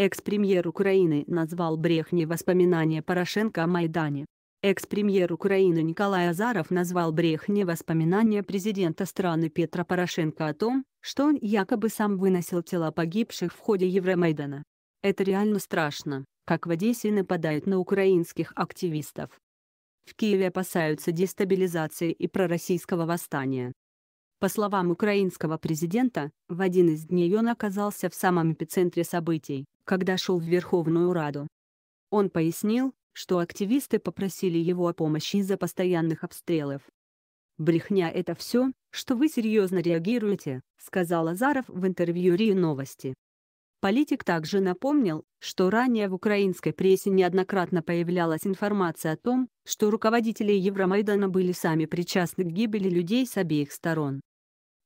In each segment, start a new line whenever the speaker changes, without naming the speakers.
Экс-премьер Украины назвал брехней воспоминания Порошенко о Майдане. Экс-премьер Украины Николай Азаров назвал брехней воспоминания президента страны Петра Порошенко о том, что он якобы сам выносил тела погибших в ходе Евромайдана. Это реально страшно, как в Одессе нападают на украинских активистов. В Киеве опасаются дестабилизации и пророссийского восстания. По словам украинского президента, в один из дней он оказался в самом эпицентре событий, когда шел в Верховную Раду. Он пояснил, что активисты попросили его о помощи из-за постоянных обстрелов. «Брехня — это все, что вы серьезно реагируете», — сказал Азаров в интервью РИА Новости. Политик также напомнил, что ранее в украинской прессе неоднократно появлялась информация о том, что руководители Евромайдана были сами причастны к гибели людей с обеих сторон.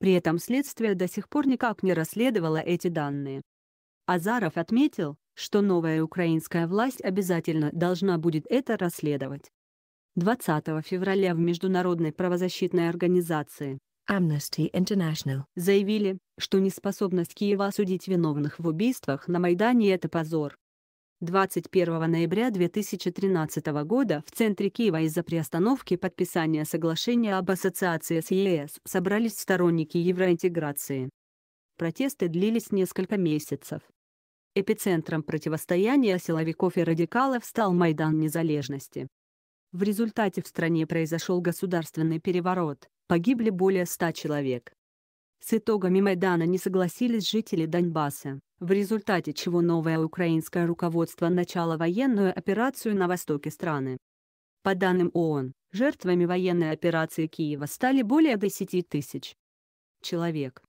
При этом следствие до сих пор никак не расследовало эти данные. Азаров отметил, что новая украинская власть обязательно должна будет это расследовать. 20 февраля в Международной правозащитной организации Amnesty International заявили, что неспособность Киева судить виновных в убийствах на Майдане – это позор. 21 ноября 2013 года в центре Киева из-за приостановки подписания соглашения об ассоциации с ЕС собрались сторонники евроинтеграции. Протесты длились несколько месяцев. Эпицентром противостояния силовиков и радикалов стал Майдан Незалежности. В результате в стране произошел государственный переворот, погибли более 100 человек. С итогами Майдана не согласились жители Донбасса, в результате чего новое украинское руководство начало военную операцию на востоке страны. По данным ООН, жертвами военной операции Киева стали более 10 тысяч человек.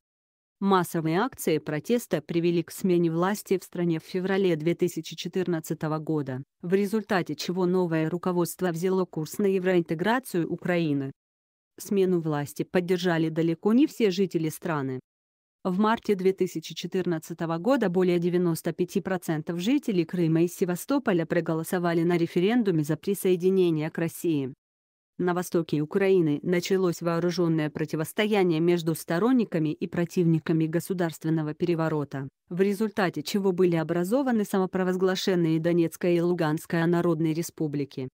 Массовые акции протеста привели к смене власти в стране в феврале 2014 года, в результате чего новое руководство взяло курс на евроинтеграцию Украины. Смену власти поддержали далеко не все жители страны. В марте 2014 года более 95% жителей Крыма и Севастополя проголосовали на референдуме за присоединение к России. На востоке Украины началось вооруженное противостояние между сторонниками и противниками государственного переворота, в результате чего были образованы самопровозглашенные Донецкая и Луганская народные республики.